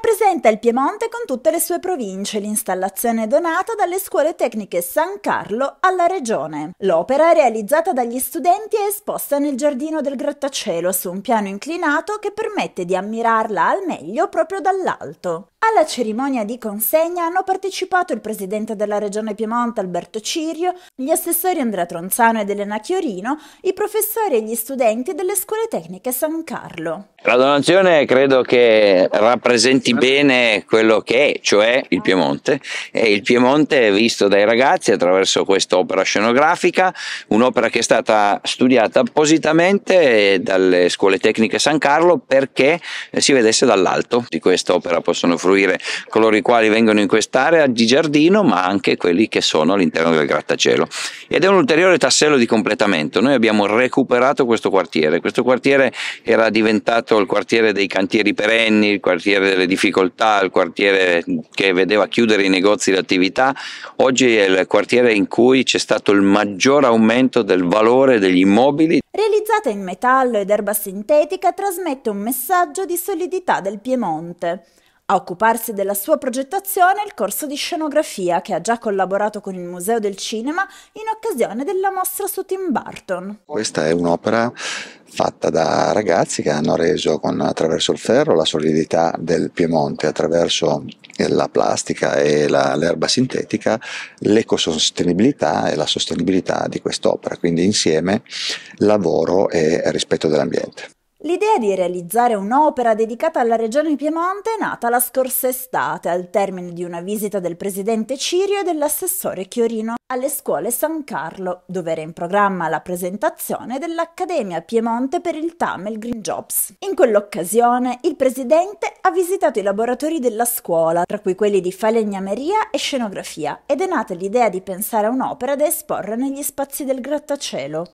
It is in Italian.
Rappresenta il Piemonte con tutte le sue province, l'installazione donata dalle scuole tecniche San Carlo alla Regione. L'opera, realizzata dagli studenti, è esposta nel giardino del grattacielo su un piano inclinato che permette di ammirarla al meglio proprio dall'alto. Alla cerimonia di consegna hanno partecipato il presidente della regione Piemonte Alberto Cirio, gli assessori Andrea Tronzano ed Elena Chiorino, i professori e gli studenti delle scuole tecniche San Carlo. La donazione credo che rappresenti bene quello che è, cioè il Piemonte. E il Piemonte è visto dai ragazzi attraverso quest'opera scenografica, un'opera che è stata studiata appositamente dalle scuole tecniche San Carlo perché si vedesse dall'alto. Di quest'opera possono fruire usufruire coloro i quali vengono in quest'area di giardino, ma anche quelli che sono all'interno del grattacielo. Ed è un ulteriore tassello di completamento. Noi abbiamo recuperato questo quartiere. Questo quartiere era diventato il quartiere dei cantieri perenni, il quartiere delle difficoltà, il quartiere che vedeva chiudere i negozi e le attività. Oggi è il quartiere in cui c'è stato il maggior aumento del valore degli immobili. Realizzata in metallo ed erba sintetica, trasmette un messaggio di solidità del Piemonte. A occuparsi della sua progettazione è il corso di scenografia che ha già collaborato con il Museo del Cinema in occasione della mostra su Tim Burton. Questa è un'opera fatta da ragazzi che hanno reso con, attraverso il ferro la solidità del Piemonte, attraverso eh, la plastica e la, l'erba sintetica, l'ecosostenibilità e la sostenibilità di quest'opera, quindi insieme lavoro e rispetto dell'ambiente. L'idea di realizzare un'opera dedicata alla regione Piemonte è nata la scorsa estate, al termine di una visita del presidente Cirio e dell'assessore Chiorino alle scuole San Carlo, dove era in programma la presentazione dell'Accademia Piemonte per il Tamel Green Jobs. In quell'occasione il presidente ha visitato i laboratori della scuola, tra cui quelli di falegnameria e scenografia, ed è nata l'idea di pensare a un'opera da esporre negli spazi del grattacielo.